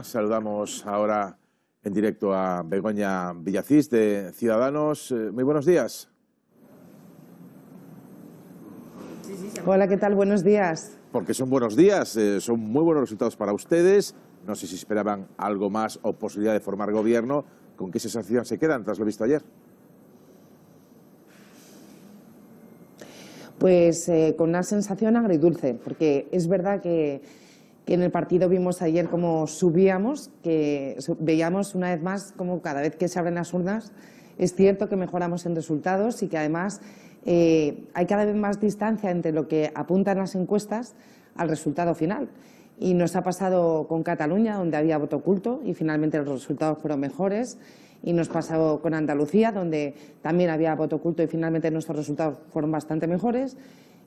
Saludamos ahora en directo a Begoña Villacís de Ciudadanos. Eh, muy buenos días. Hola, ¿qué tal? Buenos días. Porque son buenos días, eh, son muy buenos resultados para ustedes. No sé si esperaban algo más o posibilidad de formar gobierno. ¿Con qué sensación se quedan tras lo visto ayer? Pues eh, con una sensación agridulce, porque es verdad que que en el partido vimos ayer cómo subíamos, que veíamos una vez más cómo cada vez que se abren las urnas es cierto que mejoramos en resultados y que además eh, hay cada vez más distancia entre lo que apuntan las encuestas al resultado final. Y nos ha pasado con Cataluña, donde había voto oculto y finalmente los resultados fueron mejores. Y nos ha pasado con Andalucía, donde también había voto oculto y finalmente nuestros resultados fueron bastante mejores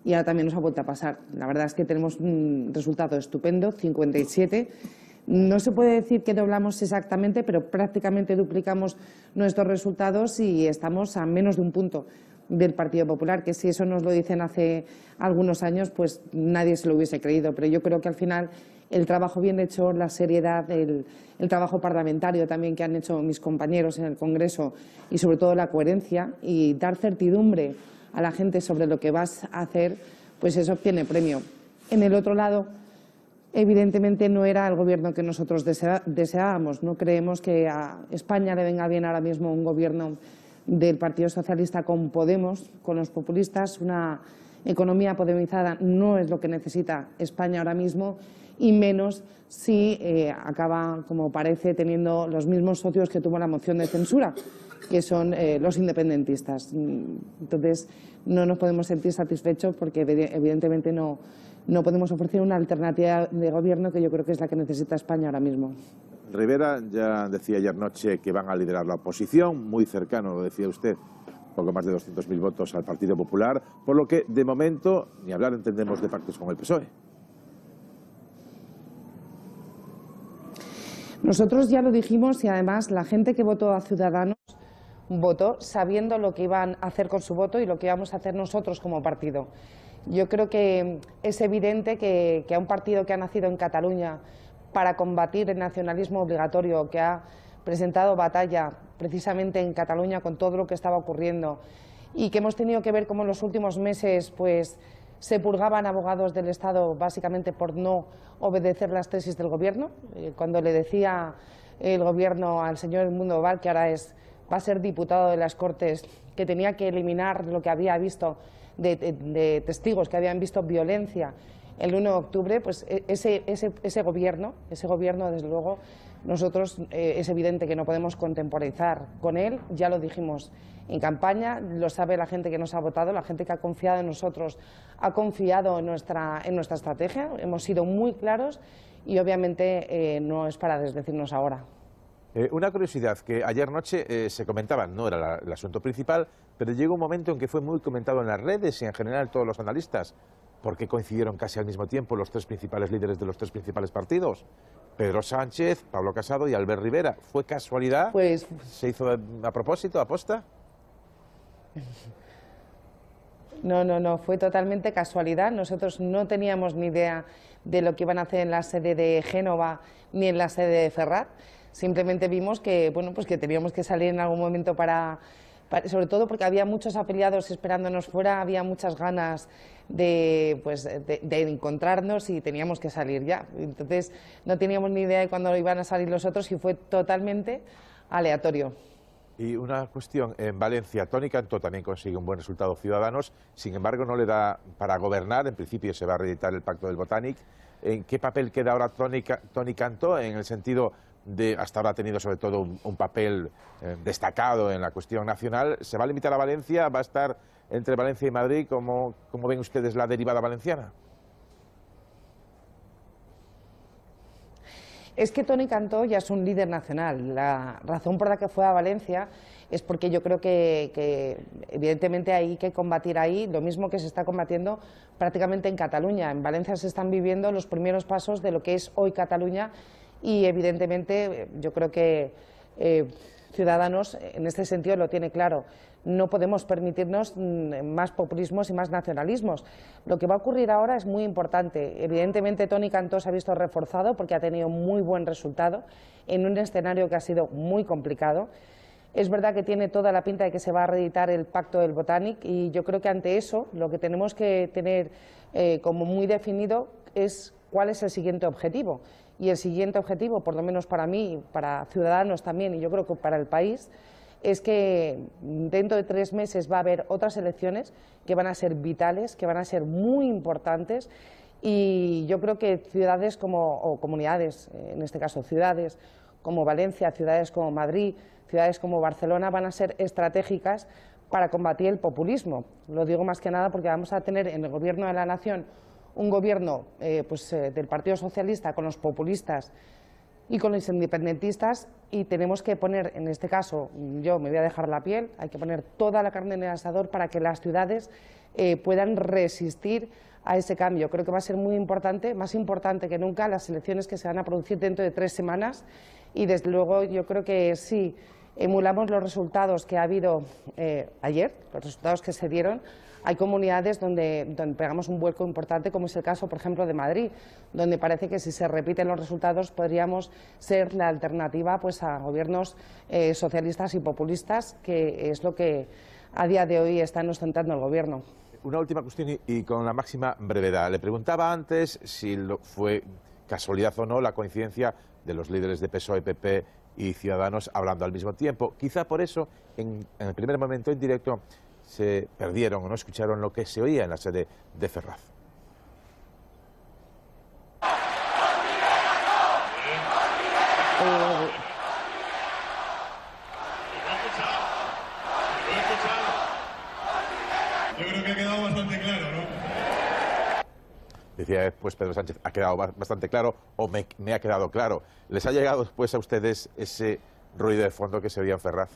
y ahora también nos ha vuelto a pasar. La verdad es que tenemos un resultado estupendo, 57. No se puede decir que doblamos exactamente, pero prácticamente duplicamos nuestros resultados y estamos a menos de un punto del Partido Popular, que si eso nos lo dicen hace algunos años, pues nadie se lo hubiese creído. Pero yo creo que al final el trabajo bien hecho, la seriedad, el, trabajo parlamentario también que han hecho mis compañeros en el Congreso y sobre todo la coherencia y dar certidumbre a la gente sobre lo que vas a hacer, pues eso obtiene premio. En el otro lado, evidentemente no era el gobierno que nosotros deseábamos. No creemos que a España le venga bien ahora mismo un gobierno del Partido Socialista con Podemos, con los populistas, una economía podemizada no es lo que necesita España ahora mismo y menos si eh, acaba, como parece, teniendo los mismos socios que tuvo la moción de censura que son eh, los independentistas. Entonces, no nos podemos sentir satisfechos porque evidentemente no, no podemos ofrecer una alternativa de gobierno que yo creo que es la que necesita España ahora mismo. Rivera ya decía ayer noche que van a liderar la oposición, muy cercano, lo decía usted, poco más de 200.000 votos al Partido Popular, por lo que de momento ni hablar entendemos de pactos con el PSOE. Nosotros ya lo dijimos y además la gente que votó a Ciudadanos voto sabiendo lo que iban a hacer con su voto y lo que íbamos a hacer nosotros como partido. Yo creo que es evidente que, a un partido que ha nacido en Cataluña para combatir el nacionalismo obligatorio, que ha presentado batalla precisamente en Cataluña con todo lo que estaba ocurriendo y que hemos tenido que ver cómo en los últimos meses pues, se purgaban abogados del Estado básicamente por no obedecer las tesis del Gobierno. Eh, cuando le decía el Gobierno al señor Mundo Val, que ahora es va a ser diputado de las Cortes, que tenía que eliminar lo que había visto de, testigos que habían visto violencia el 1 de octubre, pues e, ese, ese, ese gobierno, ese gobierno desde luego, nosotros eh, es evidente que no podemos contemporizar con él, ya lo dijimos en campaña, lo sabe la gente que nos ha votado, la gente que ha confiado en nosotros, ha confiado en nuestra, en nuestra estrategia, hemos sido muy claros y obviamente eh, no es para desdecirnos ahora. Eh, una curiosidad que ayer noche eh, se comentaba, no era el asunto principal, pero llegó un momento en que fue muy comentado en las redes y en general todos los analistas, porque coincidieron casi al mismo tiempo los tres principales líderes de los tres principales partidos. Pedro Sánchez, Pablo Casado y Albert Rivera. ¿Fue casualidad? Pues... ¿Se hizo a propósito, aposta? No, no, no, fue totalmente casualidad. Nosotros no teníamos ni idea de lo que iban a hacer en la sede de Génova ni en la sede de Ferrat. Simplemente vimos que, bueno, pues que teníamos que salir en algún momento para, sobre todo porque había muchos afiliados esperándonos fuera, había muchas ganas de, pues, de, encontrarnos y teníamos que salir ya. Entonces no teníamos ni idea de cuándo iban a salir los otros y fue totalmente aleatorio. Y una cuestión, en Valencia, Tony Cantó también consigue un buen resultado Ciudadanos, sin embargo no le da para gobernar, en principio se va a reeditar el Pacto del Botánic. ¿En qué papel queda ahora Tony, Tony Cantó en el sentido de, hasta ahora ha tenido sobre todo un, papel eh, destacado en la cuestión nacional, ¿se va a limitar a Valencia? ¿Va a estar entre Valencia y Madrid? ...como ven ustedes la derivada valenciana? Es que Tony Cantó ya es un líder nacional. La razón por la que fue a Valencia es porque yo creo que, evidentemente hay que combatir ahí lo mismo que se está combatiendo prácticamente en Cataluña. En Valencia se están viviendo los primeros pasos de lo que es hoy Cataluña y evidentemente yo creo que eh, Ciudadanos en este sentido lo tiene claro. No podemos permitirnos mm, más populismos y más nacionalismos. Lo que va a ocurrir ahora es muy importante. Evidentemente Tony Cantó se ha visto reforzado porque ha tenido muy buen resultado en un escenario que ha sido muy complicado. Es verdad que tiene toda la pinta de que se va a reeditar el pacto del Botanic y yo creo que ante eso lo que tenemos que tener eh, como muy definido es cuál es el siguiente objetivo. Y el siguiente objetivo, por lo menos para mí, para Ciudadanos también, y yo creo que para el país, es que dentro de tres meses va a haber otras elecciones que van a ser vitales, que van a ser muy importantes. Y yo creo que ciudades como, o comunidades, en este caso ciudades como Valencia, ciudades como Madrid, ciudades como Barcelona, van a ser estratégicas para combatir el populismo. Lo digo más que nada porque vamos a tener en el Gobierno de la Nación un gobierno eh, pues, eh, del Partido Socialista con los populistas y con los independentistas y tenemos que poner, en este caso, mm, yo me voy a dejar la piel, hay que poner toda la carne en el asador para que las ciudades eh, puedan resistir a ese cambio. Creo que va a ser muy importante, más importante que nunca, las elecciones que se van a producir dentro de tres semanas y desde luego yo creo que sí emulamos los resultados que ha habido eh, ayer, los resultados que se dieron. Hay comunidades donde, pegamos un vuelco importante, como es el caso, por ejemplo, de Madrid, donde parece que si se repiten los resultados podríamos ser la alternativa pues, a gobiernos eh, socialistas y populistas, que es lo que a día de hoy está ostentando el gobierno. Una última cuestión y, con la máxima brevedad. Le preguntaba antes si fue casualidad o no la coincidencia de los líderes de PSOE, PP y ciudadanos hablando al mismo tiempo. Quizá por eso, en, el primer momento en directo, se perdieron o no escucharon lo que se oía en la sede de Ferraz. Yo creo que ha quedado bastante claro, ¿no? decía después Pedro Sánchez, ha quedado bastante claro o me, ha quedado claro. ¿Les ha llegado después a ustedes ese ruido de fondo que se veía en Ferraz?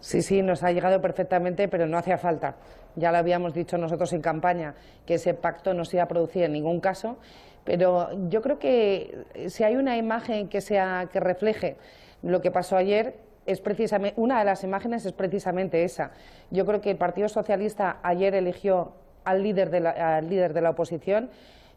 Sí, sí, nos ha llegado perfectamente, pero no hacía falta. Ya lo habíamos dicho nosotros en campaña, que ese pacto no se iba a producir en ningún caso, pero yo creo que si hay una imagen que, sea, que refleje lo que pasó ayer, es precisamente, una de las imágenes es precisamente esa. Yo creo que el Partido Socialista ayer eligió al líder de la, al líder de la oposición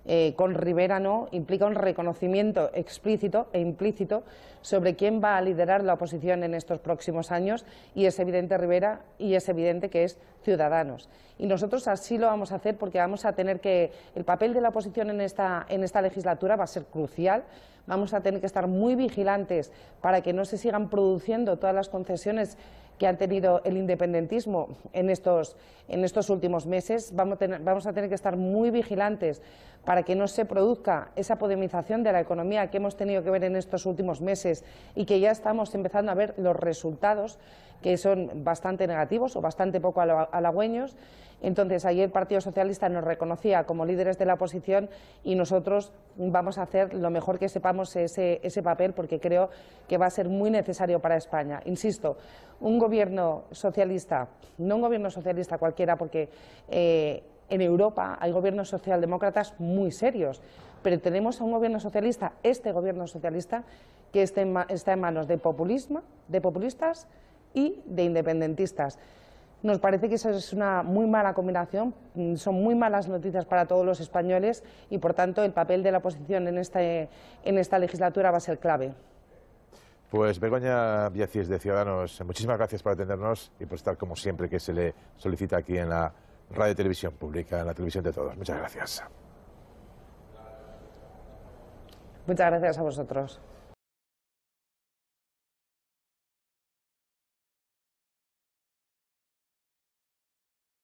eh, con Rivera no, implica un reconocimiento explícito e implícito sobre quién va a liderar la oposición en estos próximos años y es evidente Rivera y es evidente que es Ciudadanos. Y nosotros así lo vamos a hacer porque vamos a tener que, el papel de la oposición en esta, en esta legislatura va a ser crucial, vamos a tener que estar muy vigilantes para que no se sigan produciendo todas las concesiones que han tenido el independentismo en estos, en estos últimos meses. Vamos a, tener, vamos a tener que estar muy vigilantes para que no se produzca esa podemización de la economía que hemos tenido que ver en estos últimos meses y que ya estamos empezando a ver los resultados que son bastante negativos o bastante poco halagüeños entonces, ayer el Partido Socialista nos reconocía como líderes de la oposición y nosotros vamos a hacer lo mejor que sepamos ese, ese papel porque creo que va a ser muy necesario para España. Insisto, un gobierno socialista, no un gobierno socialista cualquiera, porque eh, en Europa hay gobiernos socialdemócratas muy serios, pero tenemos a un gobierno socialista, este gobierno socialista, que está en, está en manos de, populismo, de populistas y de independentistas. Nos parece que esa es una muy mala combinación, mm, son muy malas noticias para todos los españoles y, por tanto, el papel de la oposición en, este, en esta legislatura va a ser clave. Pues Begoña Biacis de Ciudadanos, muchísimas gracias por atendernos y por estar como siempre que se le solicita aquí en la radio televisión pública, en la televisión de todos. Muchas gracias. Muchas gracias a vosotros.